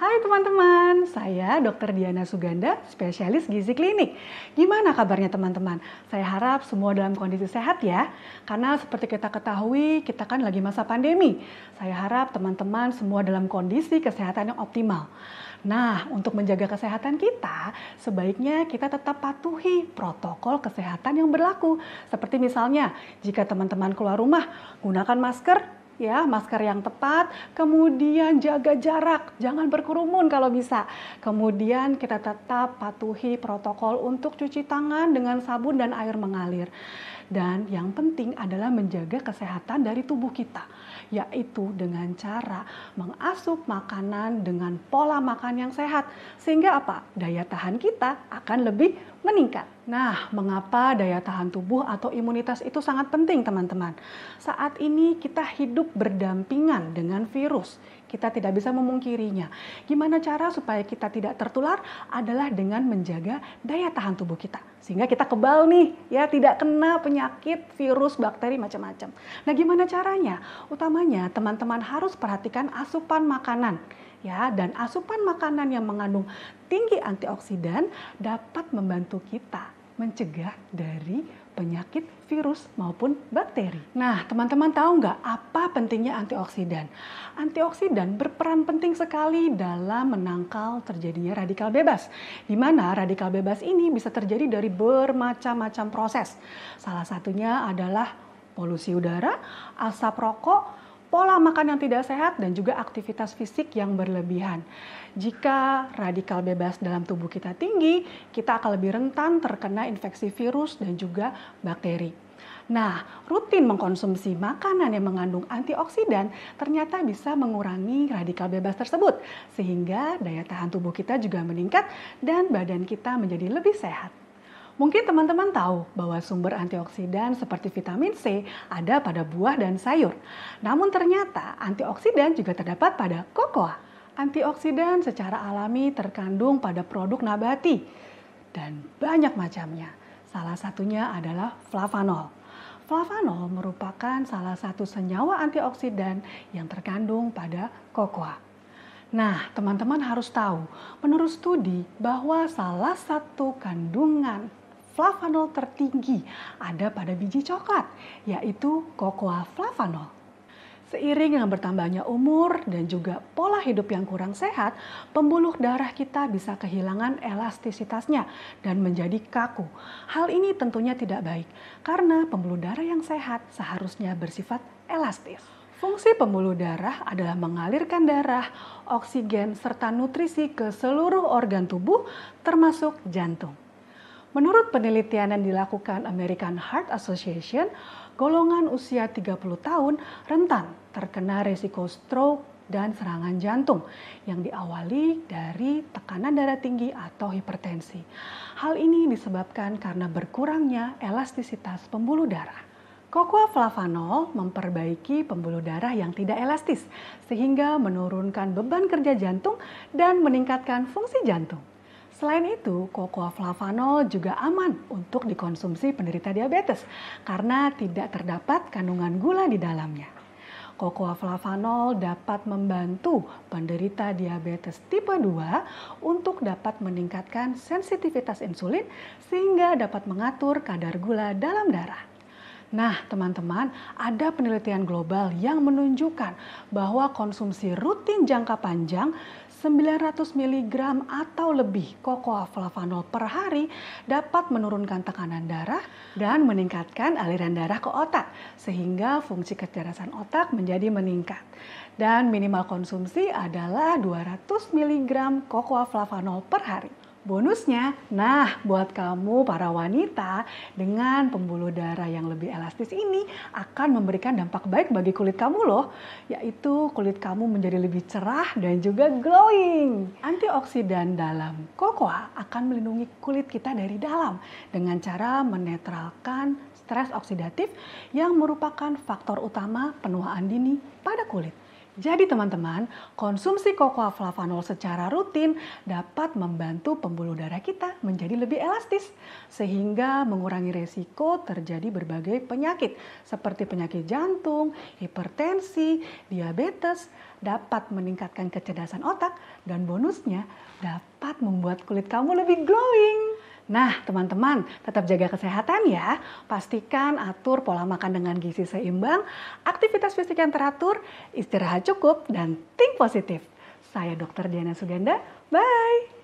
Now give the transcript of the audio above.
Hai teman-teman, saya Dr. Diana Suganda, spesialis gizi klinik. Gimana kabarnya teman-teman? Saya harap semua dalam kondisi sehat ya. Karena seperti kita ketahui, kita kan lagi masa pandemi. Saya harap teman-teman semua dalam kondisi kesehatan yang optimal. Nah, untuk menjaga kesehatan kita, sebaiknya kita tetap patuhi protokol kesehatan yang berlaku. Seperti misalnya, jika teman-teman keluar rumah, gunakan masker, ya, masker yang tepat, kemudian jaga jarak, jangan berkerumun kalau bisa. Kemudian kita tetap patuhi protokol untuk cuci tangan dengan sabun dan air mengalir. Dan yang penting adalah menjaga kesehatan dari tubuh kita, yaitu dengan cara mengasup makanan dengan pola makan yang sehat. Sehingga apa? Daya tahan kita akan lebih meningkat. Nah, mengapa daya tahan tubuh atau imunitas itu sangat penting, teman-teman? Saat ini kita hidup berdampingan dengan virus. Kita tidak bisa memungkirinya. Gimana cara supaya kita tidak tertular adalah dengan menjaga daya tahan tubuh kita. Sehingga kita kebal nih, ya tidak kena penyakit, virus, bakteri, macam-macam. Nah, gimana caranya? Utamanya teman-teman harus perhatikan asupan makanan ya dan asupan makanan yang mengandung tinggi antioksidan dapat membantu kita mencegah dari penyakit virus maupun bakteri. Nah, teman-teman tahu nggak apa pentingnya antioksidan? Antioksidan berperan penting sekali dalam menangkal terjadinya radikal bebas. Di mana radikal bebas ini bisa terjadi dari bermacam-macam proses. Salah satunya adalah polusi udara, asap rokok, pola makan yang tidak sehat, dan juga aktivitas fisik yang berlebihan. Jika radikal bebas dalam tubuh kita tinggi, kita akan lebih rentan terkena infeksi virus dan juga bakteri. Nah, rutin mengkonsumsi makanan yang mengandung antioksidan ternyata bisa mengurangi radikal bebas tersebut, sehingga daya tahan tubuh kita juga meningkat dan badan kita menjadi lebih sehat. Mungkin teman-teman tahu bahwa sumber antioksidan seperti vitamin C ada pada buah dan sayur. Namun ternyata antioksidan juga terdapat pada kokoa. Antioksidan secara alami terkandung pada produk nabati dan banyak macamnya. Salah satunya adalah flavanol. Flavanol merupakan salah satu senyawa antioksidan yang terkandung pada kokoa. Nah, teman-teman harus tahu, menurut studi bahwa salah satu kandungan flavanol tertinggi ada pada biji coklat, yaitu cocoa flavanol. Seiring dengan bertambahnya umur dan juga pola hidup yang kurang sehat, pembuluh darah kita bisa kehilangan elastisitasnya dan menjadi kaku. Hal ini tentunya tidak baik karena pembuluh darah yang sehat seharusnya bersifat elastis. Fungsi pembuluh darah adalah mengalirkan darah, oksigen, serta nutrisi ke seluruh organ tubuh, termasuk jantung. Menurut penelitian yang dilakukan American Heart Association, golongan usia 30 tahun rentan terkena risiko stroke dan serangan jantung yang diawali dari tekanan darah tinggi atau hipertensi. Hal ini disebabkan karena berkurangnya elastisitas pembuluh darah. Cocoa flavanol memperbaiki pembuluh darah yang tidak elastis sehingga menurunkan beban kerja jantung dan meningkatkan fungsi jantung. Selain itu, kokoa flavanol juga aman untuk dikonsumsi penderita diabetes karena tidak terdapat kandungan gula di dalamnya. Kokoa flavanol dapat membantu penderita diabetes tipe 2 untuk dapat meningkatkan sensitivitas insulin sehingga dapat mengatur kadar gula dalam darah. Nah, teman-teman, ada penelitian global yang menunjukkan bahwa konsumsi rutin jangka panjang 900 mg atau lebih kokoa flavanol per hari dapat menurunkan tekanan darah dan meningkatkan aliran darah ke otak sehingga fungsi kecerdasan otak menjadi meningkat. Dan minimal konsumsi adalah 200 mg kokoa flavanol per hari. Bonusnya, nah buat kamu para wanita dengan pembuluh darah yang lebih elastis ini akan memberikan dampak baik bagi kulit kamu loh, yaitu kulit kamu menjadi lebih cerah dan juga glowing. Antioksidan dalam kokoa akan melindungi kulit kita dari dalam dengan cara menetralkan stres oksidatif yang merupakan faktor utama penuaan dini pada kulit. Jadi teman-teman, konsumsi cocoa flavanol secara rutin dapat membantu pembuluh darah kita menjadi lebih elastis sehingga mengurangi resiko terjadi berbagai penyakit seperti penyakit jantung, hipertensi, diabetes, dapat meningkatkan kecerdasan otak dan bonusnya dapat membuat kulit kamu lebih glowing. Nah, teman-teman, tetap jaga kesehatan ya. Pastikan atur pola makan dengan gizi seimbang, aktivitas fisik yang teratur, istirahat cukup, dan think positif. Saya Dr. Diana Suganda. Bye.